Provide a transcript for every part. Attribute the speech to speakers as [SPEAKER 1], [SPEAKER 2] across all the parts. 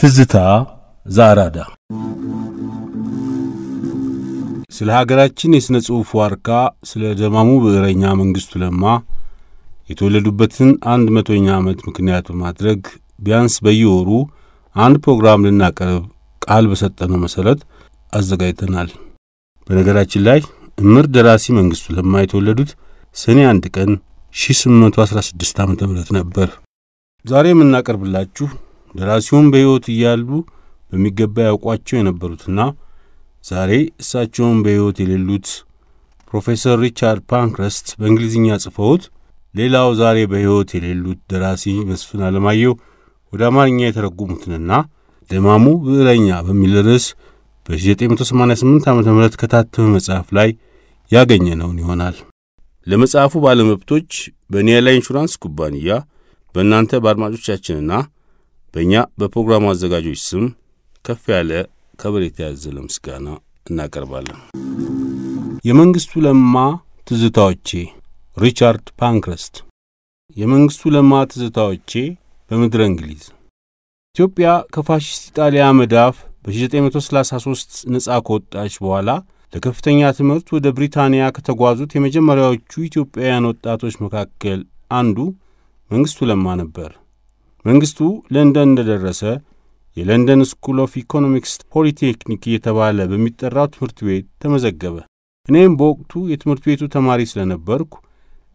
[SPEAKER 1] ትዝታ ዛራዳ ስለ ሀገራችን የሥነ ጽሑፍ ዋርካ፣ ስለ ደማሙ ብዕረኛ መንግሥቱ ለማ የተወለዱበትን አንድ መቶኛ ዓመት ምክንያት በማድረግ ቢያንስ በየወሩ አንድ ፕሮግራም ልናቀርብ ቃል በሰጠነው መሠረት አዘጋጅተናል። በነገራችን ላይ እምር ደራሲ መንግሥቱ ለማ የተወለዱት ሰኔ አንድ ቀን 1816 ዓ ም ነበር። ዛሬ የምናቀርብላችሁ ደራሲውን በሕይወት እያሉ በሚገባ ያውቋቸው የነበሩትና ዛሬ እሳቸውን በሕይወት የሌሉት ፕሮፌሰር ሪቻርድ ፓንክረስት በእንግሊዝኛ ጽፈውት፣ ሌላው ዛሬ በሕይወት የሌሉት ደራሲ መስፍን አለማየሁ ወደ አማርኛ የተረጉሙትንና ደማሙ ብዕረኛ በሚል ርዕስ በ1988 ዓ ም ከታተመ መጽሐፍ ላይ ያገኘነውን ይሆናል። ለመጽሐፉ ባለመብቶች በኒያላ ኢንሹራንስ ኩባንያ በእናንተ በአድማጮቻችንና በእኛ በፕሮግራሙ አዘጋጆች ስም ከፍ ያለ ከበሬታ ያዘለ ምስጋና እናቀርባለን። የመንግሥቱ ለማ ትዝታዎቼ፣ ሪቻርድ ፓንክረስት። የመንግሥቱ ለማ ትዝታዎቼ በምድረ እንግሊዝ ኢትዮጵያ ከፋሽስት ኢጣሊያ መዳፍ በ1933 ነጻ ከወጣች በኋላ ለከፍተኛ ትምህርት ወደ ብሪታንያ ከተጓዙት የመጀመሪያዎቹ ኢትዮጵያውያን ወጣቶች መካከል አንዱ መንግሥቱ ለማ ነበር። መንግሥቱ ለንደን እንደደረሰ የለንደን ስኩል ኦፍ ኢኮኖሚክስ ፖሊቴክኒክ እየተባለ በሚጠራው ትምህርት ቤት ተመዘገበ። እኔም በወቅቱ የትምህርት ቤቱ ተማሪ ስለነበርኩ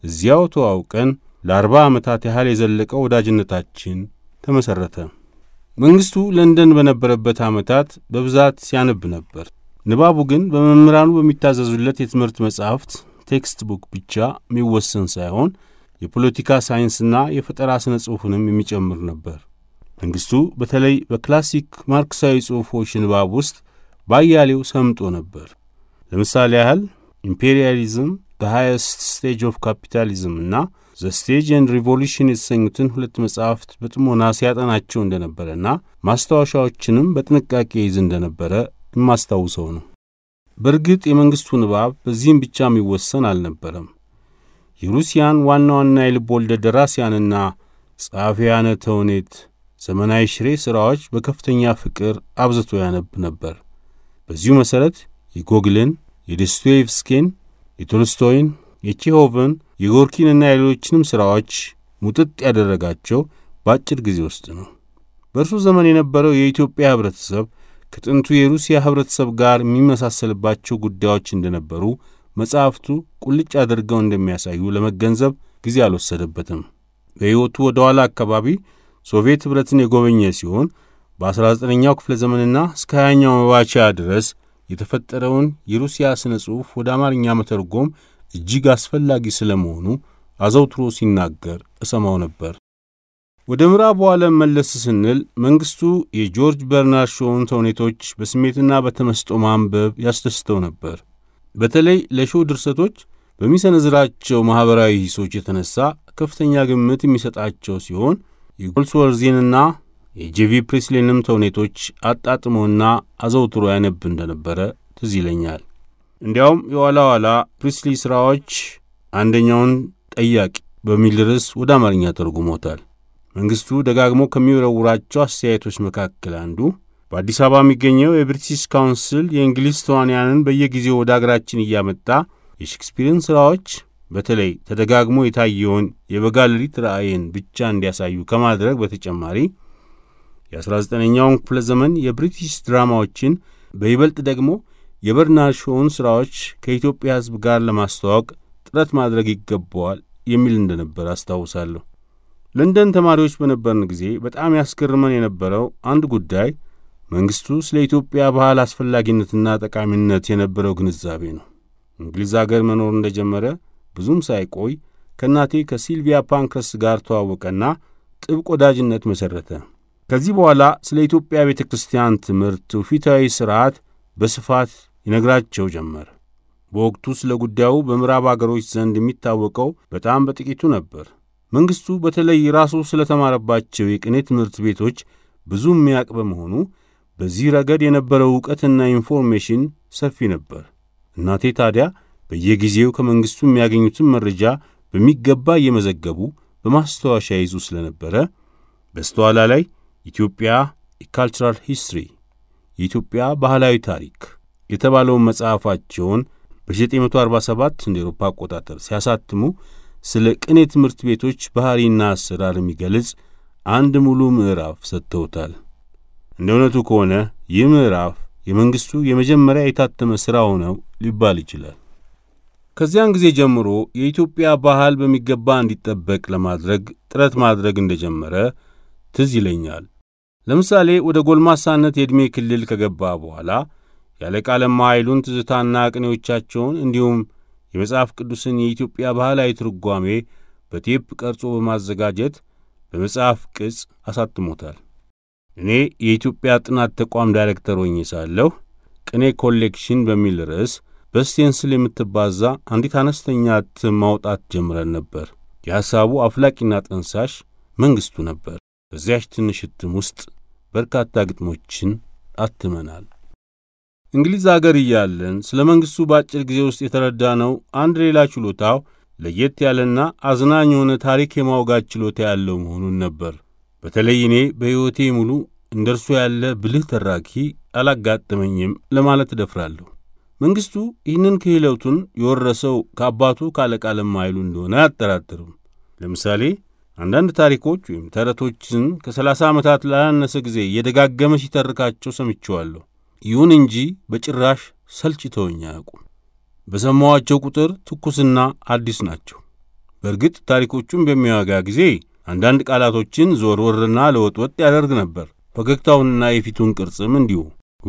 [SPEAKER 1] እዚያው ተዋውቀን ለአርባ ዓመታት ያህል የዘለቀ ወዳጅነታችን ተመሠረተ። መንግሥቱ ለንደን በነበረበት ዓመታት በብዛት ሲያነብ ነበር። ንባቡ ግን በመምህራኑ በሚታዘዙለት የትምህርት መጻሕፍት ቴክስት ቡክ ብቻ የሚወሰን ሳይሆን የፖለቲካ ሳይንስና የፈጠራ ሥነ ጽሑፍንም የሚጨምር ነበር። መንግሥቱ በተለይ በክላሲክ ማርክሳዊ ጽሑፎች ንባብ ውስጥ ባያሌው ሰምጦ ነበር። ለምሳሌ ያህል ኢምፔሪያሊዝም፣ ደ ሃይስት ስቴጅ ኦፍ ካፒታሊዝም እና ዘ ስቴጅ ኤንድ ሪቮሉሽን የተሰኙትን ሁለት መጻሕፍት በጥሞና ሲያጠናቸው እንደነበረና ማስታወሻዎችንም በጥንቃቄ ይዝ እንደነበረ የማስታውሰው ነው። በእርግጥ የመንግሥቱ ንባብ በዚህም ብቻ የሚወሰን አልነበረም። የሩሲያን ዋና ዋና የልብ ወለድ ደራሲያንና ጸሐፊያነ ተውኔት ዘመናዊ ሽሬ ሥራዎች በከፍተኛ ፍቅር አብዝቶ ያነብ ነበር። በዚሁ መሠረት የጎግልን፣ የዶስቶዬቭስኪን፣ የቶልስቶይን፣ የቼሆቭን፣ የጎርኪንና የሌሎችንም ሥራዎች ሙጥጥ ያደረጋቸው በአጭር ጊዜ ውስጥ ነው። በእርሱ ዘመን የነበረው የኢትዮጵያ ኅብረተሰብ ከጥንቱ የሩሲያ ኅብረተሰብ ጋር የሚመሳሰልባቸው ጉዳዮች እንደነበሩ መጻሕፍቱ ቁልጭ አድርገው እንደሚያሳዩ ለመገንዘብ ጊዜ አልወሰደበትም። በሕይወቱ ወደ ኋላ አካባቢ ሶቪየት ኅብረትን የጎበኘ ሲሆን በ19ኛው ክፍለ ዘመንና እስከ 20ኛው መባቻ ድረስ የተፈጠረውን የሩሲያ ሥነ ጽሑፍ ወደ አማርኛ መተርጎም እጅግ አስፈላጊ ስለመሆኑ አዘውትሮ ሲናገር እሰማው ነበር። ወደ ምዕራቡ ዓለም መለስ ስንል መንግሥቱ የጆርጅ በርናርድ ሾውን ተውኔቶች በስሜትና በተመስጦ ማንበብ ያስደስተው ነበር። በተለይ ለሾው ድርሰቶች በሚሰነዝራቸው ማኅበራዊ ሂሶች የተነሳ ከፍተኛ ግምት የሚሰጣቸው ሲሆን የጎልስወርዚንና የጄቪ ፕሪስሊንም ተውኔቶች አጣጥሞና አዘውትሮ ያነብ እንደነበረ ትዝ ይለኛል። እንዲያውም የኋላ ኋላ ፕሪስሊ ሥራዎች አንደኛውን ጠያቂ በሚል ርዕስ ወደ አማርኛ ተርጉሞታል። መንግስቱ ደጋግሞ ከሚወረውራቸው አስተያየቶች መካከል አንዱ በአዲስ አበባ የሚገኘው የብሪቲሽ ካውንስል የእንግሊዝ ተዋንያንን በየጊዜው ወደ አገራችን እያመጣ የሼክስፒርን ሥራዎች በተለይ ተደጋግሞ የታየውን የበጋ ሌሊት ራእይን ብቻ እንዲያሳዩ ከማድረግ በተጨማሪ የ19ኛውን ክፍለ ዘመን የብሪቲሽ ድራማዎችን በይበልጥ ደግሞ የበርናር ሾውን ሥራዎች ከኢትዮጵያ ሕዝብ ጋር ለማስተዋወቅ ጥረት ማድረግ ይገባዋል የሚል እንደነበር አስታውሳለሁ። ለንደን ተማሪዎች በነበርን ጊዜ በጣም ያስገርመን የነበረው አንድ ጉዳይ መንግሥቱ ስለ ኢትዮጵያ ባህል አስፈላጊነትና ጠቃሚነት የነበረው ግንዛቤ ነው። እንግሊዝ አገር መኖር እንደጀመረ ብዙም ሳይቆይ ከእናቴ ከሲልቪያ ፓንክረስ ጋር ተዋወቀና ጥብቅ ወዳጅነት መሠረተ። ከዚህ በኋላ ስለ ኢትዮጵያ ቤተ ክርስቲያን ትምህርት፣ ትውፊታዊ ሥርዓት በስፋት ይነግራቸው ጀመር። በወቅቱ ስለ ጉዳዩ በምዕራብ አገሮች ዘንድ የሚታወቀው በጣም በጥቂቱ ነበር። መንግሥቱ በተለይ ራሱ ስለተማረባቸው የቅኔ ትምህርት ቤቶች ብዙ የሚያውቅ በመሆኑ በዚህ ረገድ የነበረው ዕውቀትና ኢንፎርሜሽን ሰፊ ነበር። እናቴ ታዲያ በየጊዜው ከመንግሥቱ የሚያገኙትን መረጃ በሚገባ እየመዘገቡ በማስታወሻ ይዙ ስለነበረ በስተኋላ ላይ ኢትዮጵያ የካልቸራል ሂስትሪ የኢትዮጵያ ባህላዊ ታሪክ የተባለውን መጽሐፋቸውን በ1947 እንደ ኤሮፓ አቆጣጠር ሲያሳትሙ ስለ ቅኔ ትምህርት ቤቶች ባሕሪና አሰራር የሚገልጽ አንድ ሙሉ ምዕራፍ ሰጥተውታል። እንደ እውነቱ ከሆነ ይህ ምዕራፍ የመንግሥቱ የመጀመሪያ የታተመ ሥራው ነው ሊባል ይችላል። ከዚያን ጊዜ ጀምሮ የኢትዮጵያ ባህል በሚገባ እንዲጠበቅ ለማድረግ ጥረት ማድረግ እንደጀመረ ትዝ ይለኛል። ለምሳሌ ወደ ጎልማሳነት የዕድሜ ክልል ከገባ በኋላ ያለቃ ለማ ኃይሉን ትዝታና ቅኔዎቻቸውን እንዲሁም የመጽሐፍ ቅዱስን የኢትዮጵያ ባህላዊ ትርጓሜ በቴፕ ቀርጾ በማዘጋጀት በመጽሐፍ ቅጽ አሳትሞታል። እኔ የኢትዮጵያ ጥናት ተቋም ዳይሬክተር ሆኜ ሳለሁ ቅኔ ኮሌክሽን በሚል ርዕስ በስቴንስል የምትባዛ አንዲት አነስተኛ እትም ማውጣት ጀምረን ነበር። የሐሳቡ አፍላቂና ጠንሳሽ መንግሥቱ ነበር። በዚያች ትንሽ እትም ውስጥ በርካታ ግጥሞችን አትመናል። እንግሊዝ አገር እያለን ስለ መንግሥቱ በአጭር ጊዜ ውስጥ የተረዳነው አንድ ሌላ ችሎታው ለየት ያለና አዝናኝ የሆነ ታሪክ የማውጋት ችሎታ ያለው መሆኑን ነበር። በተለይ እኔ በሕይወቴ ሙሉ እንደ እርሱ ያለ ብልህ ተራኪ አላጋጠመኝም ለማለት እደፍራለሁ። መንግሥቱ ይህንን ክህለቱን የወረሰው ከአባቱ ካለቃ ለማ ኃይሉ እንደሆነ አያጠራጥርም። ለምሳሌ አንዳንድ ታሪኮች ወይም ተረቶችን ከ ዓመታት ላላነሰ ጊዜ እየደጋገመ ሲተርካቸው ሰምቼዋለሁ። ይሁን እንጂ በጭራሽ ሰልችተውኝ አያውቁም። በሰማኋቸው ቁጥር ትኩስና አዲስ ናቸው። በእርግጥ ታሪኮቹን በሚያወጋ ጊዜ አንዳንድ ቃላቶችን ዞርወርና ለወጥወጥ ያደርግ ነበር። ፈገግታውንና የፊቱን ቅርጽም እንዲሁ።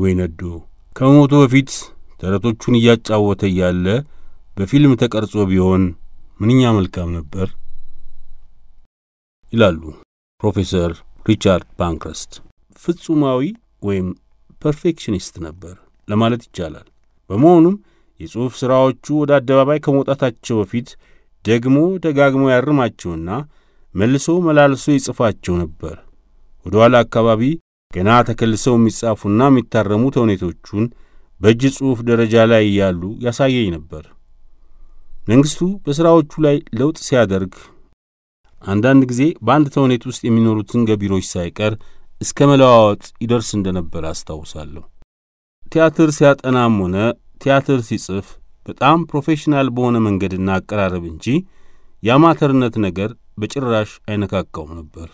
[SPEAKER 1] ወይነዶ ከመሞቱ በፊት ተረቶቹን እያጫወተ እያለ በፊልም ተቀርጾ ቢሆን ምንኛ መልካም ነበር ይላሉ ፕሮፌሰር ሪቻርድ ፓንክረስት ፍጹማዊ ወይም ፐርፌክሽኒስት ነበር ለማለት ይቻላል። በመሆኑም የጽሑፍ ሥራዎቹ ወደ አደባባይ ከመውጣታቸው በፊት ደግሞ ደጋግሞ ያርማቸውና መልሶ መላልሶ ይጽፋቸው ነበር። ወደ ኋላ አካባቢ ገና ተከልሰው የሚጻፉና የሚታረሙ ተውኔቶቹን በእጅ ጽሑፍ ደረጃ ላይ እያሉ ያሳየኝ ነበር። መንግሥቱ በሥራዎቹ ላይ ለውጥ ሲያደርግ አንዳንድ ጊዜ በአንድ ተውኔት ውስጥ የሚኖሩትን ገቢሮች ሳይቀር እስከ መለዋወጥ ይደርስ እንደነበር አስታውሳለሁ። ቲያትር ሲያጠናም ሆነ ቲያትር ሲጽፍ በጣም ፕሮፌሽናል በሆነ መንገድና አቀራረብ እንጂ የአማተርነት ነገር በጭራሽ አይነካካውም ነበር።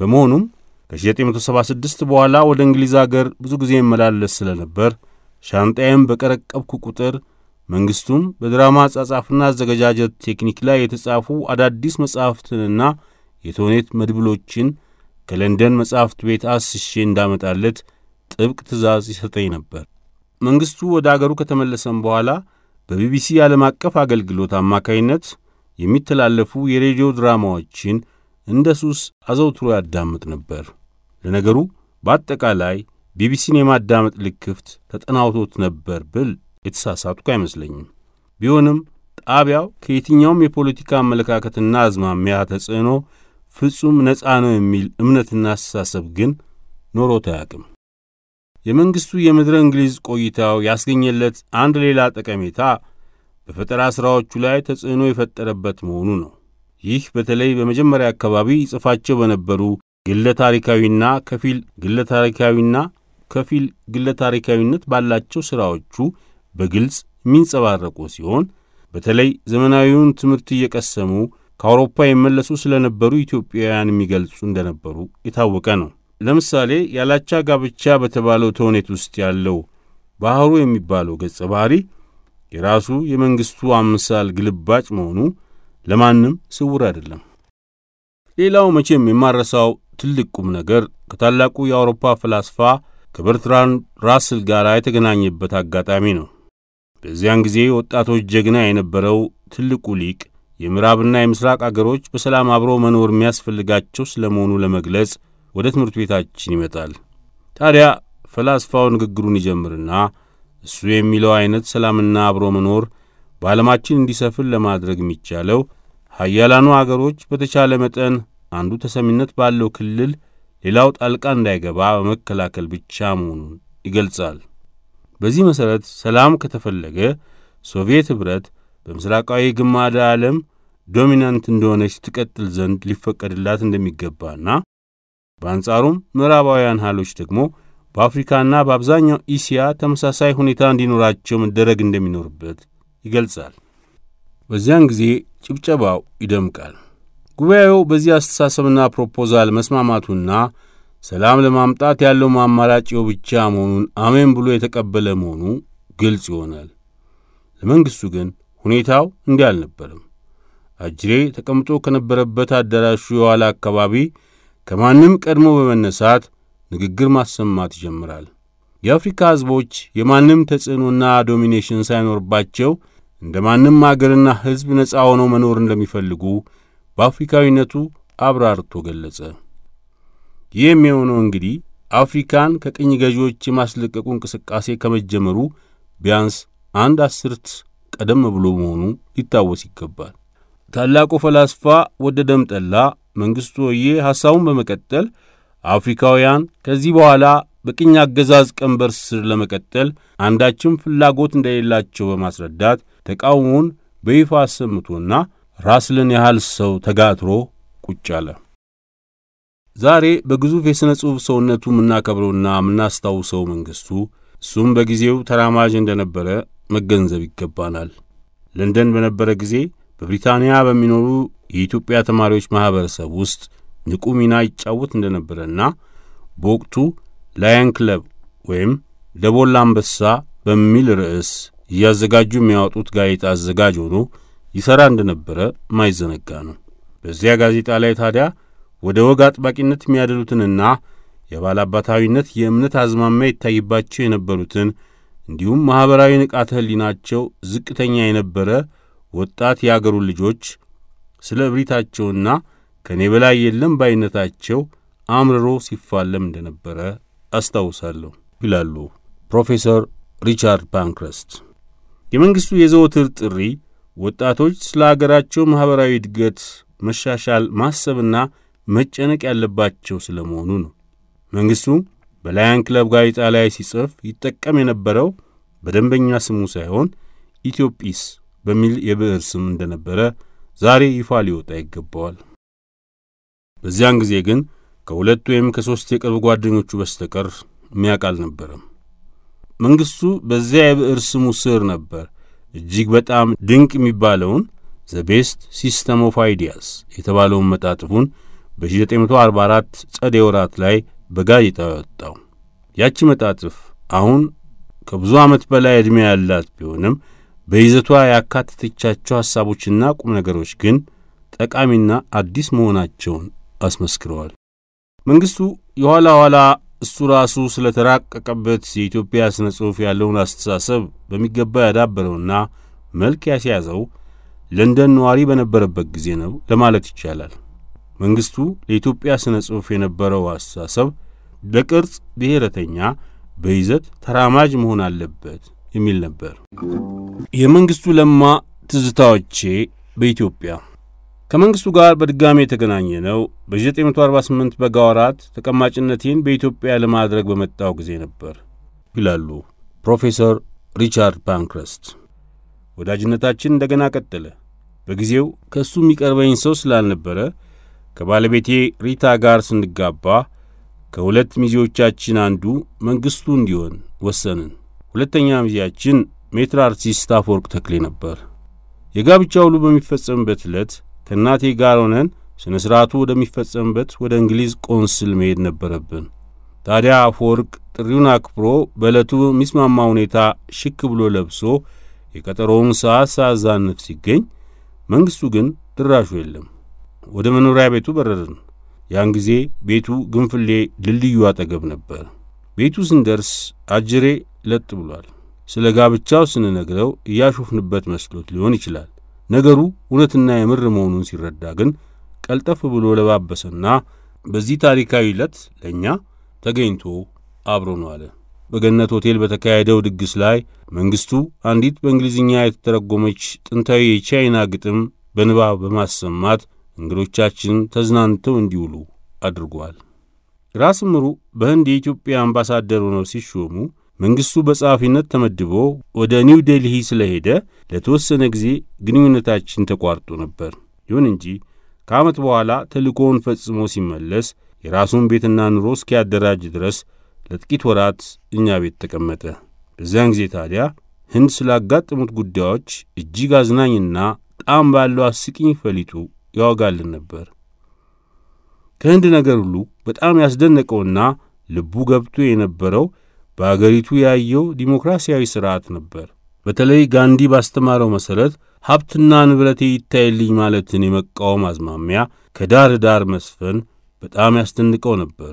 [SPEAKER 1] በመሆኑም ከ1976 በኋላ ወደ እንግሊዝ አገር ብዙ ጊዜ መላለስ ስለነበር ሻንጣዬም በቀረቀብኩ ቁጥር መንግሥቱም በድራማ አጻጻፍና አዘገጃጀት ቴክኒክ ላይ የተጻፉ አዳዲስ መጻሕፍትንና የተውኔት መድብሎችን ከለንደን መጻሕፍት ቤት አስሼ እንዳመጣለት ጥብቅ ትእዛዝ ይሰጠኝ ነበር። መንግሥቱ ወደ አገሩ ከተመለሰም በኋላ በቢቢሲ ዓለም አቀፍ አገልግሎት አማካይነት የሚተላለፉ የሬዲዮ ድራማዎችን እንደ ሱስ አዘውትሮ ያዳምጥ ነበር። ለነገሩ በአጠቃላይ ቢቢሲን የማዳመጥ ልክፍት ተጠናውቶት ነበር ብል የተሳሳትኩ አይመስለኝም። ቢሆንም ጣቢያው ከየትኛውም የፖለቲካ አመለካከትና አዝማሚያ ተጽዕኖ ፍጹም ነፃ ነው የሚል እምነትና አስተሳሰብ ግን ኖሮት አያውቅም። የመንግሥቱ የምድረ እንግሊዝ ቆይታው ያስገኘለት አንድ ሌላ ጠቀሜታ በፈጠራ ሥራዎቹ ላይ ተጽዕኖ የፈጠረበት መሆኑ ነው። ይህ በተለይ በመጀመሪያ አካባቢ ይጽፋቸው በነበሩ ግለ ታሪካዊና ከፊል ግለ ታሪካዊና ከፊል ግለ ታሪካዊነት ባላቸው ሥራዎቹ በግልጽ የሚንጸባረቁ ሲሆን በተለይ ዘመናዊውን ትምህርት እየቀሰሙ ከአውሮፓ የመለሱ ስለነበሩ ኢትዮጵያውያን የሚገልጹ እንደነበሩ የታወቀ ነው። ለምሳሌ ያላቻ ጋብቻ በተባለው ተውኔት ውስጥ ያለው ባህሩ የሚባለው ገጸ ባህሪ የራሱ የመንግሥቱ አምሳል ግልባጭ መሆኑ ለማንም ስውር አይደለም። ሌላው መቼም የማረሳው ትልቅ ቁም ነገር ከታላቁ የአውሮፓ ፈላስፋ ከበርትራን ራስል ጋር የተገናኘበት አጋጣሚ ነው። በዚያን ጊዜ ወጣቶች ጀግና የነበረው ትልቁ ሊቅ የምዕራብና የምስራቅ አገሮች በሰላም አብሮ መኖር የሚያስፈልጋቸው ስለመሆኑ ለመግለጽ ወደ ትምህርት ቤታችን ይመጣል። ታዲያ ፈላስፋው ንግግሩን ይጀምርና እሱ የሚለው አይነት ሰላምና አብሮ መኖር በዓለማችን እንዲሰፍን ለማድረግ የሚቻለው ሀያላኑ አገሮች በተቻለ መጠን አንዱ ተሰሚነት ባለው ክልል ሌላው ጣልቃ እንዳይገባ በመከላከል ብቻ መሆኑን ይገልጻል። በዚህ መሠረት ሰላም ከተፈለገ ሶቪየት ኅብረት በምሥራቃዊ ግማደ ዓለም ዶሚናንት እንደሆነች ትቀጥል ዘንድ ሊፈቀድላት እንደሚገባና በአንጻሩም ምዕራባውያን ኃይሎች ደግሞ በአፍሪካና በአብዛኛው ኢሲያ ተመሳሳይ ሁኔታ እንዲኖራቸው መደረግ እንደሚኖርበት ይገልጻል። በዚያን ጊዜ ጭብጨባው ይደምቃል። ጉባኤው በዚህ አስተሳሰብና ፕሮፖዛል መስማማቱና ሰላም ለማምጣት ያለውም አማራጭ ይኸው ብቻ መሆኑን አሜን ብሎ የተቀበለ መሆኑ ግልጽ ይሆናል። ለመንግሥቱ ግን ሁኔታው እንዲህ አልነበርም። አጅሬ ተቀምጦ ከነበረበት አዳራሹ የኋላ አካባቢ ከማንም ቀድሞ በመነሳት ንግግር ማሰማት ይጀምራል። የአፍሪካ ሕዝቦች የማንም ተጽዕኖና ዶሚኔሽን ሳይኖርባቸው እንደ ማንም አገርና ሕዝብ ነፃ ሆነው መኖር እንደሚፈልጉ በአፍሪካዊነቱ አብራርቶ ገለጸ። ይህ የሚሆነው እንግዲህ አፍሪካን ከቅኝ ገዢዎች የማስለቀቁ እንቅስቃሴ ከመጀመሩ ቢያንስ አንድ አስርት ቀደም ብሎ መሆኑ ሊታወስ ይገባል። ታላቁ ፈላስፋ ወደደም ጠላ መንግሥቱ ወዬ ሐሳቡን በመቀጠል አፍሪካውያን ከዚህ በኋላ በቅኝ አገዛዝ ቀንበር ስር ለመቀጠል አንዳችም ፍላጎት እንደሌላቸው በማስረዳት ተቃውሞውን በይፋ አሰምቶና ራስልን ያህል ሰው ተጋትሮ ቁጭ አለ። ዛሬ በግዙፍ የሥነ ጽሑፍ ሰውነቱ የምናከብረውና የምናስታውሰው መንግሥቱ እሱም በጊዜው ተራማጅ እንደነበረ መገንዘብ ይገባናል። ለንደን በነበረ ጊዜ በብሪታንያ በሚኖሩ የኢትዮጵያ ተማሪዎች ማኅበረሰብ ውስጥ ንቁ ሚና ይጫወት እንደነበረና በወቅቱ ላየን ክለብ ወይም ደቦል አንበሳ በሚል ርዕስ እያዘጋጁ የሚያወጡት ጋዜጣ አዘጋጅ ሆኖ ይሠራ እንደነበረ ማይዘነጋ ነው። በዚያ ጋዜጣ ላይ ታዲያ ወደ ወግ አጥባቂነት የሚያደሉትንና የባላባታዊነት የእምነት አዝማሚያ ይታይባቸው የነበሩትን እንዲሁም ማኅበራዊ ንቃተ ሕሊናቸው ዝቅተኛ የነበረ ወጣት የአገሩ ልጆች ስለ እብሪታቸውና ከእኔ በላይ የለም ባይነታቸው አምርሮ ሲፋለም እንደነበረ አስታውሳለሁ ይላሉ ፕሮፌሰር ሪቻርድ ፓንክረስት። የመንግሥቱ የዘወትር ጥሪ ወጣቶች ስለ አገራቸው ማኅበራዊ እድገት መሻሻል ማሰብና መጨነቅ ያለባቸው ስለ መሆኑ ነው። መንግሥቱ በላያን ክለብ ጋዜጣ ላይ ሲጽፍ ይጠቀም የነበረው በደንበኛ ስሙ ሳይሆን ኢትዮጲስ በሚል የብዕር ስም እንደነበረ ዛሬ ይፋ ሊወጣ ይገባዋል። በዚያን ጊዜ ግን ከሁለት ወይም ከሦስት የቅርብ ጓደኞቹ በስተቀር የሚያውቅ አልነበረም። መንግሥቱ በዚያ የብዕር ስሙ ስር ነበር እጅግ በጣም ድንቅ የሚባለውን ዘ ቤስት ሲስተም ኦፍ አይዲያስ የተባለውን መጣጥፉን በ1944 ጸደይ ወራት ላይ በጋዜጣ ያወጣው። ያቺ መጣጥፍ አሁን ከብዙ ዓመት በላይ ዕድሜ ያላት ቢሆንም በይዘቷ ያካተተቻቸው ሐሳቦችና ቁም ነገሮች ግን ጠቃሚና አዲስ መሆናቸውን አስመስክረዋል። መንግሥቱ የኋላ ኋላ እሱ ራሱ ስለ ተራቀቀበት የኢትዮጵያ ሥነ ጽሑፍ ያለውን አስተሳሰብ በሚገባ ያዳበረውና መልክ ያስያዘው ለንደን ነዋሪ በነበረበት ጊዜ ነው ለማለት ይቻላል። መንግሥቱ ለኢትዮጵያ ሥነ ጽሑፍ የነበረው አስተሳሰብ ለቅርጽ ብሔረተኛ፣ በይዘት ተራማጅ መሆን አለበት የሚል ነበር። የመንግስቱ ለማ ትዝታዎቼ በኢትዮጵያ ከመንግስቱ ጋር በድጋሚ የተገናኘ ነው በ1948 በጋ ወራት ተቀማጭነቴን በኢትዮጵያ ለማድረግ በመጣው ጊዜ ነበር ይላሉ ፕሮፌሰር ሪቻርድ ፓንክረስት። ወዳጅነታችን እንደገና ቀጠለ። በጊዜው ከእሱ የሚቀርበኝ ሰው ስላልነበረ ከባለቤቴ ሪታ ጋር ስንጋባ ከሁለት ሚዜዎቻችን አንዱ መንግሥቱ እንዲሆን ወሰንን። ሁለተኛ ሚዜያችን ሜትር አርቲስት አፈወርቅ ተክሌ ነበር። የጋብቻ ውሉ በሚፈጸምበት ዕለት ከእናቴ ጋር ሆነን ሥነ ሥርዓቱ ወደሚፈጸምበት ወደ እንግሊዝ ቆንስል መሄድ ነበረብን። ታዲያ አፈወርቅ ጥሪውን አክብሮ በዕለቱ ሚስማማ ሁኔታ ሽክ ብሎ ለብሶ የቀጠሮውን ሰዓት ሳያዛንፍ ሲገኝ፣ መንግሥቱ ግን ድራሹ የለም። ወደ መኖሪያ ቤቱ በረርን። ያን ጊዜ ቤቱ ግንፍሌ ድልድዩ አጠገብ ነበር። ቤቱ ስንደርስ አጅሬ ለጥ ብሏል። ስለ ጋብቻው ስንነግረው እያሾፍንበት መስሎት ሊሆን ይችላል። ነገሩ እውነትና የምር መሆኑን ሲረዳ ግን ቀልጠፍ ብሎ ለባበሰና በዚህ ታሪካዊ ዕለት ለእኛ ተገኝቶ ነው አለ። በገነት ሆቴል በተካሄደው ድግስ ላይ መንግሥቱ አንዲት በእንግሊዝኛ የተተረጎመች ጥንታዊ የቻይና ግጥም በንባብ በማሰማት እንግዶቻችን ተዝናንተው እንዲውሉ አድርጓል። ራስ ምሩ በህንድ የኢትዮጵያ አምባሳደር ሆነው ሲሾሙ መንግሥቱ በጸሐፊነት ተመድቦ ወደ ኒው ዴልሂ ስለሄደ ለተወሰነ ጊዜ ግንኙነታችን ተቋርጦ ነበር። ይሁን እንጂ ከዓመት በኋላ ተልእኮውን ፈጽሞ ሲመለስ የራሱን ቤትና ኑሮ እስኪያደራጅ ድረስ ለጥቂት ወራት እኛ ቤት ተቀመጠ። በዚያን ጊዜ ታዲያ ህንድ ስላጋጠሙት ጉዳዮች እጅግ አዝናኝና ጣዕም ባለው አስቂኝ ፈሊጡ ያወጋልን ነበር። ከህንድ ነገር ሁሉ በጣም ያስደነቀውና ልቡ ገብቶ የነበረው በአገሪቱ ያየው ዲሞክራሲያዊ ሥርዓት ነበር። በተለይ ጋንዲ ባስተማረው መሠረት ሀብትና ንብረቴ ይታይልኝ ማለትን የመቃወም አዝማሚያ ከዳር ዳር መስፈን በጣም ያስደንቀው ነበር።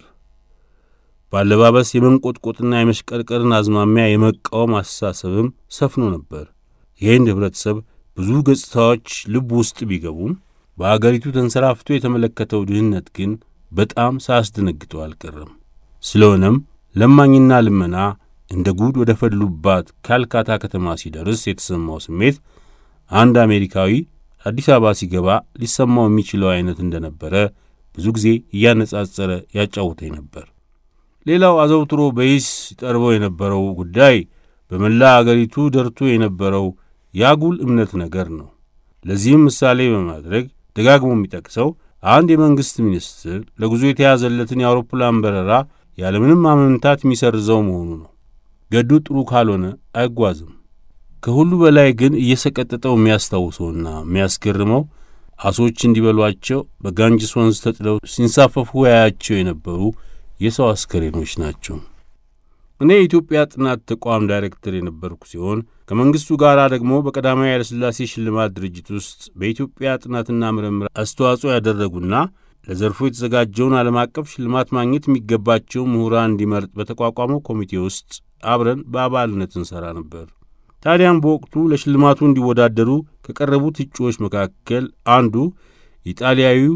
[SPEAKER 1] በአለባበስ የመንቆጥቆጥና የመሽቀርቀርን አዝማሚያ የመቃወም አስተሳሰብም ሰፍኖ ነበር። የህንድ ኅብረተሰብ ብዙ ገጽታዎች ልብ ውስጥ ቢገቡም በአገሪቱ ተንሰራፍቶ የተመለከተው ድህነት ግን በጣም ሳያስደነግጠው አልቀረም። ስለሆነም ለማኝና ልመና እንደ ጉድ ወደ ፈሉባት ካልካታ ከተማ ሲደርስ የተሰማው ስሜት አንድ አሜሪካዊ አዲስ አበባ ሲገባ ሊሰማው የሚችለው አይነት እንደነበረ ብዙ ጊዜ እያነጻጸረ ያጫውተኝ ነበር። ሌላው አዘውትሮ በይስ ሲጠርበው የነበረው ጉዳይ በመላ አገሪቱ ደርቶ የነበረው የአጉል እምነት ነገር ነው። ለዚህም ምሳሌ በማድረግ ደጋግሞ የሚጠቅሰው አንድ የመንግሥት ሚኒስትር ለጉዞ የተያዘለትን የአውሮፕላን በረራ ያለምንም አመምታት የሚሰርዘው መሆኑ ነው። ገዱ ጥሩ ካልሆነ አይጓዝም። ከሁሉ በላይ ግን እየሰቀጠጠው የሚያስታውሰውና የሚያስገርመው አሶች እንዲበሏቸው በጋንጅስ ወንዝ ተጥለው ሲንሳፈፉ ያያቸው የነበሩ የሰው አስከሬኖች ናቸው። እኔ የኢትዮጵያ ጥናት ተቋም ዳይሬክተር የነበርኩ ሲሆን ከመንግሥቱ ጋር ደግሞ በቀዳማዊ ኃይለሥላሴ ሽልማት ድርጅት ውስጥ በኢትዮጵያ ጥናትና ምርምር አስተዋጽኦ ያደረጉና ለዘርፉ የተዘጋጀውን ዓለም አቀፍ ሽልማት ማግኘት የሚገባቸው ምሁራን እንዲመርጥ በተቋቋመው ኮሚቴ ውስጥ አብረን በአባልነት እንሠራ ነበር። ታዲያም በወቅቱ ለሽልማቱ እንዲወዳደሩ ከቀረቡት እጩዎች መካከል አንዱ ኢጣሊያዊው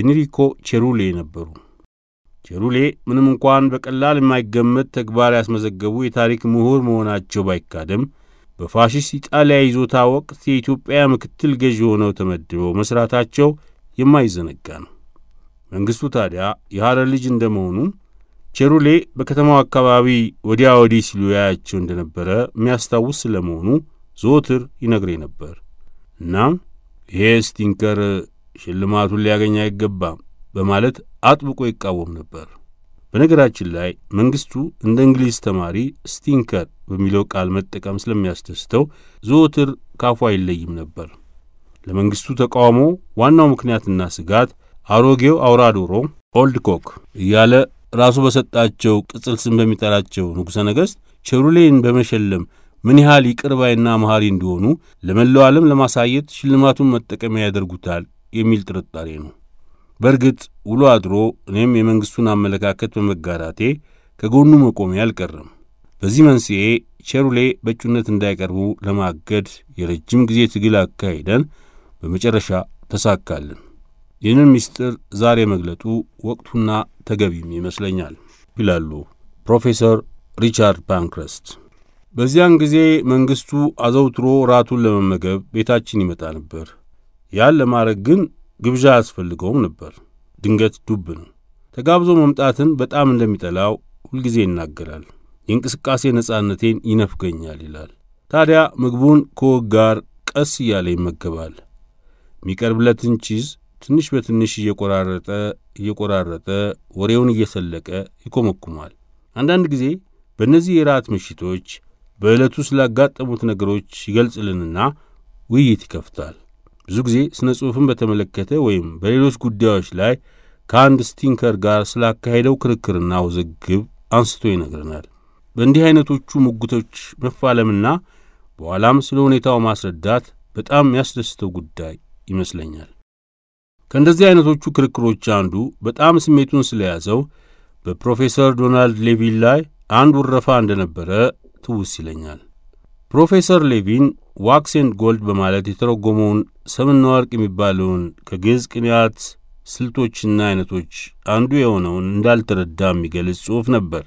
[SPEAKER 1] ኤንሪኮ ቼሩሌ ነበሩ። ቼሩሌ ምንም እንኳን በቀላል የማይገመት ተግባር ያስመዘገቡ የታሪክ ምሁር መሆናቸው ባይካደም በፋሽስት ኢጣሊያ ይዞታ ወቅት የኢትዮጵያ ምክትል ገዢ ሆነው ተመድበው መሥራታቸው የማይዘነጋ ነው። መንግሥቱ ታዲያ የሐረር ልጅ እንደመሆኑ ቼሩሌ በከተማው አካባቢ ወዲያ ወዲህ ሲሉ ያያቸው እንደነበረ የሚያስታውስ ስለመሆኑ ዘወትር ይነግሬ ነበር። እናም ይሄ ስቲንከር ሽልማቱን ሊያገኝ አይገባም በማለት አጥብቆ ይቃወም ነበር። በነገራችን ላይ መንግሥቱ እንደ እንግሊዝ ተማሪ ስቲንከር በሚለው ቃል መጠቀም ስለሚያስደስተው ዘወትር ካፉ አይለይም ነበር። ለመንግሥቱ ተቃውሞ ዋናው ምክንያትና ስጋት አሮጌው አውራ ዶሮ ኦልድ ኮክ እያለ ራሱ በሰጣቸው ቅጽል ስም በሚጠራቸው ንጉሠ ነገሥት ቸሩሌን በመሸለም ምን ያህል ይቅርባይና መሐሪ እንደሆኑ ለመላው ዓለም ለማሳየት ሽልማቱን መጠቀሚያ ያደርጉታል የሚል ጥርጣሬ ነው። በእርግጥ ውሎ አድሮ እኔም የመንግሥቱን አመለካከት በመጋራቴ ከጎኑ መቆሜ አልቀርም። በዚህ መንስኤ ቸሩሌ በእጩነት እንዳይቀርቡ ለማገድ የረጅም ጊዜ ትግል አካሂደን በመጨረሻ ተሳካልን። ይህንን ምስጢር ዛሬ መግለጡ ወቅቱና ተገቢም ይመስለኛል ይላሉ ፕሮፌሰር ሪቻርድ ፓንክረስት። በዚያን ጊዜ መንግሥቱ አዘውትሮ ራቱን ለመመገብ ቤታችን ይመጣ ነበር። ያን ለማድረግ ግን ግብዣ አስፈልገውም ነበር። ድንገት ዱብ ነው። ተጋብዞ መምጣትን በጣም እንደሚጠላው ሁልጊዜ ይናገራል። የእንቅስቃሴ ነጻነቴን ይነፍገኛል ይላል። ታዲያ ምግቡን ከወግ ጋር ቀስ እያለ ይመገባል። የሚቀርብለትን ቺዝ ትንሽ በትንሽ እየቆራረጠ እየቆራረጠ ወሬውን እየሰለቀ ይኮመኩማል። አንዳንድ ጊዜ በእነዚህ የራት ምሽቶች በዕለቱ ስላጋጠሙት ነገሮች ይገልጽልንና ውይይት ይከፍታል። ብዙ ጊዜ ስነ ጽሑፍን በተመለከተ ወይም በሌሎች ጉዳዮች ላይ ከአንድ ስቲንከር ጋር ስላካሄደው ክርክርና ውዝግብ አንስቶ ይነግረናል። በእንዲህ አይነቶቹ ሙግቶች መፋለምና በኋላም ስለ ሁኔታው ማስረዳት በጣም ያስደስተው ጉዳይ ይመስለኛል። ከእንደዚህ አይነቶቹ ክርክሮች አንዱ በጣም ስሜቱን ስለያዘው በፕሮፌሰር ዶናልድ ሌቪን ላይ አንድ ውረፋ እንደነበረ ትውስ ይለኛል። ፕሮፌሰር ሌቪን ዋክስ ኤንድ ጎልድ በማለት የተረጎመውን ሰምና ወርቅ የሚባለውን ከግዕዝ ቅንያት ስልቶችና አይነቶች አንዱ የሆነውን እንዳልተረዳ የሚገልጽ ጽሑፍ ነበር።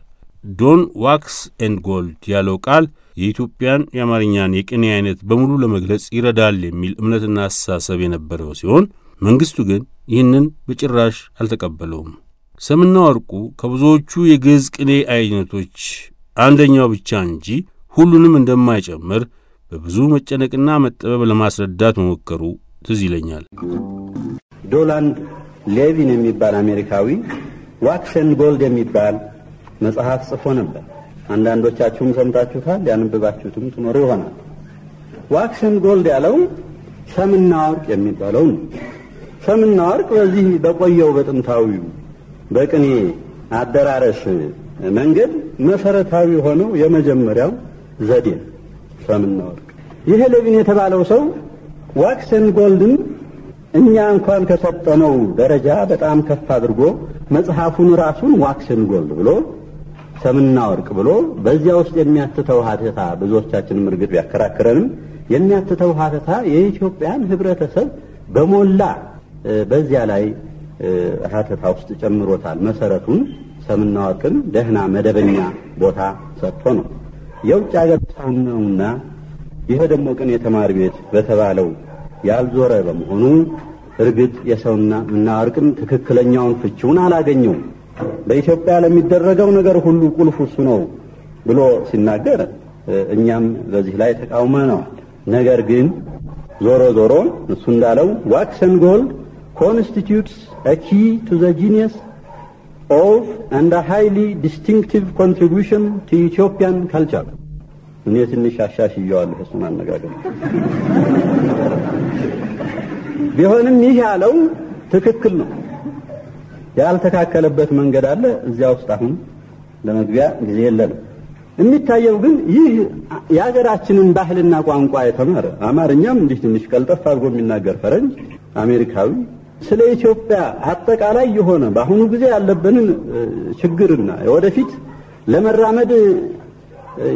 [SPEAKER 1] ዶን ዋክስ ኤንድ ጎልድ ያለው ቃል የኢትዮጵያን የአማርኛን የቅኔ አይነት በሙሉ ለመግለጽ ይረዳል የሚል እምነትና አስተሳሰብ የነበረው ሲሆን መንግስቱ ግን ይህንን በጭራሽ አልተቀበለውም። ሰምና ወርቁ ከብዙዎቹ የግዕዝ ቅኔ አይነቶች አንደኛው ብቻ እንጂ ሁሉንም እንደማይጨምር በብዙ መጨነቅና መጠበብ ለማስረዳት
[SPEAKER 2] መሞከሩ ትዝ ይለኛል። ዶላንድ ሌቪን የሚባል አሜሪካዊ ዋክሸን ጎልድ የሚባል መጽሐፍ ጽፎ ነበር። አንዳንዶቻችሁም ሰምታችሁታል፣ ያንብባችሁትም ትኖሩ ይሆናል። ዋክሸን ጎልድ ያለው ሰምና ወርቅ የሚባለው ነው። ሰምና ወርቅ በዚህ በቆየው በጥንታዊው በቅኔ አደራረስ መንገድ መሰረታዊ ሆነው የመጀመሪያው ዘዴ ሰምና ወርቅ። ይሄ ሌቪን የተባለው ሰው ዋክስን ጎልድን እኛ እንኳን ከሰጠነው ደረጃ በጣም ከፍ አድርጎ መጽሐፉን ራሱን ዋክሰን ጎልድ ብሎ ሰምና ወርቅ ብሎ በዚያ ውስጥ የሚያትተው ሀተታ ብዙዎቻችንም እርግጥ ቢያከራክረንም የሚያትተው ሀተታ የኢትዮጵያን ህብረተሰብ በሞላ በዚያ ላይ ሀተታ ውስጥ ጨምሮታል። መሰረቱን ሰምና ወርቅን ደህና መደበኛ ቦታ ሰጥቶ ነው። የውጭ ሀገር ሰው ነውና ይሄ ደግሞ ቅን የተማሪ ቤት በተባለው ያልዞረ በመሆኑ እርግጥ የሰውና ምናወርቅን ትክክለኛውን ፍቺውን አላገኘው። በኢትዮጵያ ለሚደረገው ነገር ሁሉ ቁልፍ እሱ ነው ብሎ ሲናገር እኛም በዚህ ላይ ተቃውመነዋል። ነገር ግን ዞሮ ዞሮ እሱ እንዳለው ዋክስ ጎልድ constitutes a key to the genius of and a highly distinctive contribution to Ethiopian culture. እኔ ትንሽ አሻሽየዋለሁ እሱን አነጋገር ቢሆንም ይህ ያለው ትክክል ነው። ያልተካከለበት መንገድ አለ። እዚያ ውስጥ አሁን ለመግቢያ ጊዜ የለንም። የሚታየው ግን ይህ የሀገራችንን ባህልና ቋንቋ የተማረ አማርኛም እንዲህ ትንሽ ቀልጠፍ አድርጎ የሚናገር ፈረንጅ፣ አሜሪካዊ፣ ስለ ኢትዮጵያ አጠቃላይ የሆነ በአሁኑ ጊዜ ያለብንን ችግርና ወደፊት ለመራመድ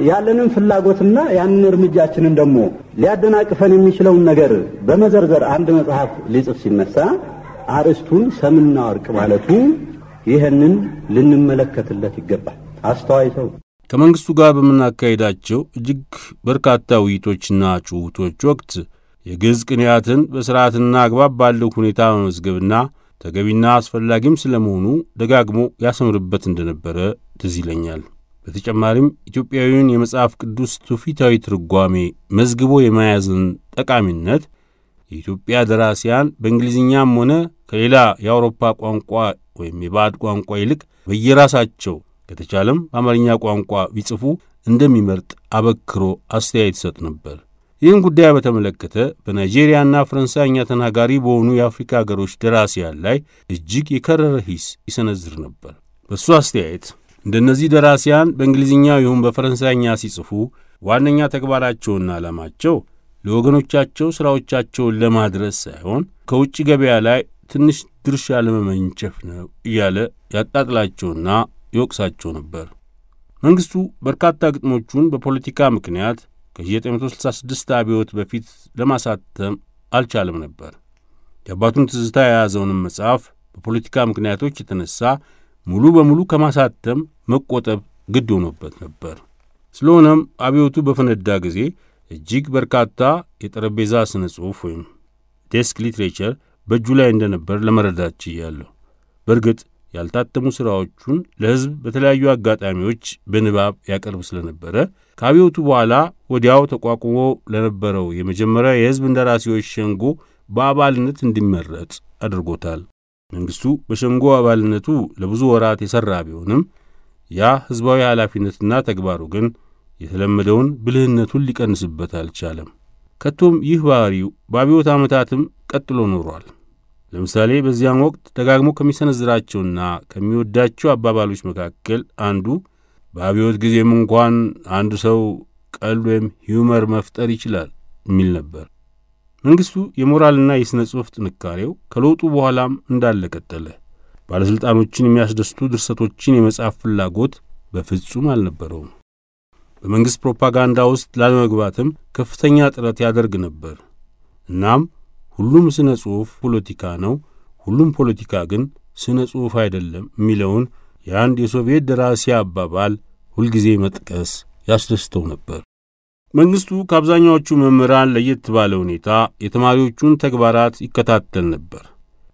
[SPEAKER 2] ያለንን ፍላጎትና ያንን እርምጃችንን ደግሞ ሊያደናቅፈን የሚችለውን ነገር በመዘርዘር አንድ መጽሐፍ ሊጽፍ ሲነሳ አርዕስቱን ሰምና ወርቅ ማለቱ ይህንን ልንመለከትለት ይገባል። አስተዋይ ሰው
[SPEAKER 1] ከመንግስቱ ጋር በምናካሄዳቸው እጅግ በርካታ ውይይቶችና ጭውውቶች ወቅት የግዕዝ ቅንያትን በሥርዓትና አግባብ ባለው ሁኔታ መመዝገብና ተገቢና አስፈላጊም ስለመሆኑ ደጋግሞ ያሰምርበት እንደነበረ ትዝ ይለኛል። በተጨማሪም ኢትዮጵያዊውን የመጽሐፍ ቅዱስ ትውፊታዊ ትርጓሜ መዝግቦ የመያዝን ጠቃሚነት የኢትዮጵያ ደራሲያን በእንግሊዝኛም ሆነ ከሌላ የአውሮፓ ቋንቋ ወይም የባዕድ ቋንቋ ይልቅ በየራሳቸው ከተቻለም በአማርኛ ቋንቋ ቢጽፉ እንደሚመርጥ አበክሮ አስተያየት ይሰጥ ነበር። ይህን ጉዳይ በተመለከተ በናይጄሪያና ፈረንሳይኛ ተናጋሪ በሆኑ የአፍሪካ አገሮች ደራሲያን ላይ እጅግ የከረረ ሂስ ይሰነዝር ነበር። በእሱ አስተያየት እንደነዚህ ደራሲያን በእንግሊዝኛ ይሁን በፈረንሳይኛ ሲጽፉ ዋነኛ ተግባራቸውና ዓላማቸው ለወገኖቻቸው ሥራዎቻቸውን ለማድረስ ሳይሆን ከውጭ ገበያ ላይ ትንሽ ድርሻ ለመመንጨፍ ነው እያለ ያጣጥላቸውና ይወቅሳቸው ነበር። መንግሥቱ በርካታ ግጥሞቹን በፖለቲካ ምክንያት ከ1966 አብዮት በፊት ለማሳተም አልቻለም ነበር። የአባቱን ትዝታ የያዘውንም መጽሐፍ በፖለቲካ ምክንያቶች የተነሳ ሙሉ በሙሉ ከማሳተም መቆጠብ ግድ ሆኖበት ነበር። ስለሆነም አብዮቱ በፈነዳ ጊዜ እጅግ በርካታ የጠረጴዛ ስነ ጽሑፍ ወይም ዴስክ ሊትሬቸር በእጁ ላይ እንደነበር ለመረዳት ችያለሁ። በእርግጥ ያልታተሙ ሥራዎቹን ለሕዝብ በተለያዩ አጋጣሚዎች በንባብ ያቀርብ ስለነበረ ከአብዮቱ በኋላ ወዲያው ተቋቁሞ ለነበረው የመጀመሪያ የሕዝብ እንደራሴዎች ሸንጎ በአባልነት እንዲመረጥ አድርጎታል። መንግሥቱ በሸንጎ አባልነቱ ለብዙ ወራት የሠራ ቢሆንም ያ ሕዝባዊ ኃላፊነትና ተግባሩ ግን የተለመደውን ብልህነቱን ሊቀንስበት አልቻለም። ከቶም ይህ ባሕሪው በአብዮት ዓመታትም ቀጥሎ ኖሯል። ለምሳሌ በዚያን ወቅት ደጋግሞ ከሚሰነዝራቸውና ከሚወዳቸው አባባሎች መካከል አንዱ በአብዮት ጊዜም እንኳን አንድ ሰው ቀልድ ወይም ሂውመር መፍጠር ይችላል የሚል ነበር። መንግሥቱ የሞራልና የሥነ ጽሑፍ ጥንካሬው ከለውጡ በኋላም እንዳለ ቀጠለ። ባለሥልጣኖችን የሚያስደስቱ ድርሰቶችን የመጻፍ ፍላጎት በፍጹም አልነበረውም። በመንግሥት ፕሮፓጋንዳ ውስጥ ላለመግባትም ከፍተኛ ጥረት ያደርግ ነበር። እናም ሁሉም ስነ ጽሑፍ ፖለቲካ ነው፣ ሁሉም ፖለቲካ ግን ስነ ጽሑፍ አይደለም የሚለውን የአንድ የሶቪየት ደራሲ አባባል ሁልጊዜ መጥቀስ ያስደስተው ነበር። መንግሥቱ ከአብዛኛዎቹ መምህራን ለየት ባለ ሁኔታ የተማሪዎቹን ተግባራት ይከታተል ነበር።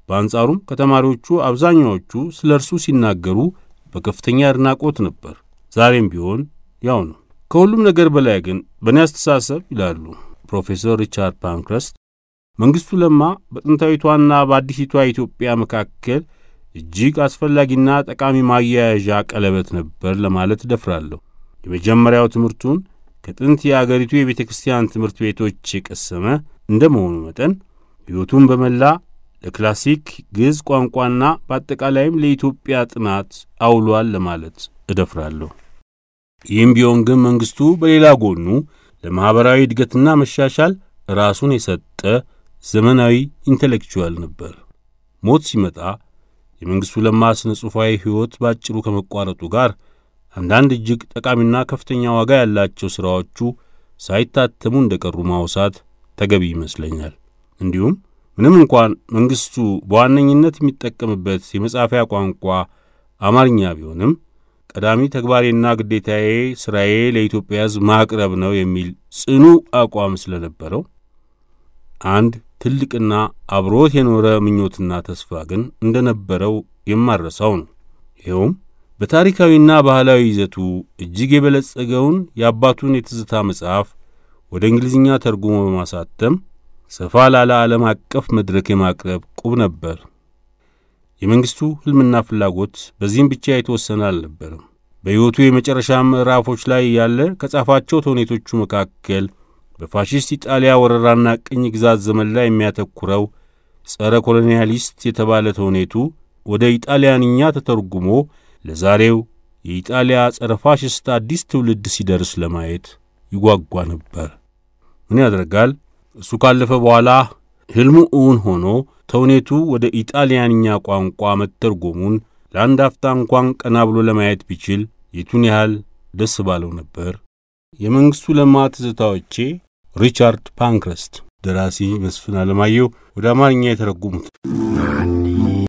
[SPEAKER 1] በአንጻሩም ከተማሪዎቹ አብዛኛዎቹ ስለ እርሱ ሲናገሩ በከፍተኛ አድናቆት ነበር። ዛሬም ቢሆን ያው ነው። ከሁሉም ነገር በላይ ግን በእኔ አስተሳሰብ ይላሉ ፕሮፌሰር ሪቻርድ ፓንክረስት መንግሥቱ ለማ በጥንታዊቷና በአዲሲቷ ኢትዮጵያ መካከል እጅግ አስፈላጊና ጠቃሚ ማያያዣ ቀለበት ነበር ለማለት እደፍራለሁ። የመጀመሪያው ትምህርቱን ከጥንት የአገሪቱ የቤተ ክርስቲያን ትምህርት ቤቶች የቀሰመ እንደ መሆኑ መጠን ሕይወቱን በመላ ለክላሲክ ግዕዝ ቋንቋና በአጠቃላይም ለኢትዮጵያ ጥናት አውሏል ለማለት እደፍራለሁ። ይህም ቢሆን ግን መንግሥቱ በሌላ ጎኑ ለማኅበራዊ እድገትና መሻሻል ራሱን የሰጠ ዘመናዊ ኢንቴሌክቹዋል ነበር። ሞት ሲመጣ የመንግሥቱ ለማ ሥነ ጽሑፋዊ ሕይወት ባጭሩ ከመቋረጡ ጋር አንዳንድ እጅግ ጠቃሚና ከፍተኛ ዋጋ ያላቸው ሥራዎቹ ሳይታተሙ እንደ ቀሩ ማውሳት ተገቢ ይመስለኛል። እንዲሁም ምንም እንኳን መንግሥቱ በዋነኝነት የሚጠቀምበት የመጻፊያ ቋንቋ አማርኛ ቢሆንም ቀዳሚ ተግባሬና ግዴታዬ ሥራዬ ለኢትዮጵያ ሕዝብ ማቅረብ ነው የሚል ጽኑ አቋም ስለነበረው አንድ ትልቅና አብሮት የኖረ ምኞትና ተስፋ ግን እንደነበረው የማረሳው ነው። ይኸውም በታሪካዊና ባህላዊ ይዘቱ እጅግ የበለጸገውን የአባቱን የትዝታ መጽሐፍ ወደ እንግሊዝኛ ተርጉሞ በማሳተም ሰፋ ላለ ዓለም አቀፍ መድረክ የማቅረብ ቁብ ነበር። የመንግሥቱ ሕልምና ፍላጎት በዚህም ብቻ የተወሰነ አልነበርም። በሕይወቱ የመጨረሻ ምዕራፎች ላይ ያለ ከጻፋቸው ተውኔቶቹ መካከል በፋሽስት ኢጣሊያ ወረራና ቅኝ ግዛት ዘመን ላይ የሚያተኩረው ጸረ ኮሎኒያሊስት የተባለ ተውኔቱ ወደ ኢጣሊያንኛ ተተርጉሞ ለዛሬው የኢጣሊያ ጸረ ፋሽስት አዲስ ትውልድ ሲደርስ ለማየት ይጓጓ ነበር። ምን ያደርጋል፣ እሱ ካለፈ በኋላ ሕልሙ እውን ሆኖ ተውኔቱ ወደ ኢጣሊያንኛ ቋንቋ መተርጎሙን ለአንድ አፍታ እንኳን ቀና ብሎ ለማየት ቢችል የቱን ያህል ደስ ባለው ነበር። የመንግሥቱ ለማ ትዝታዎቼ ሪቻርድ ፓንክረስት ደራሲ መስፍን አለማየሁ ወደ አማርኛ የተረጉሙት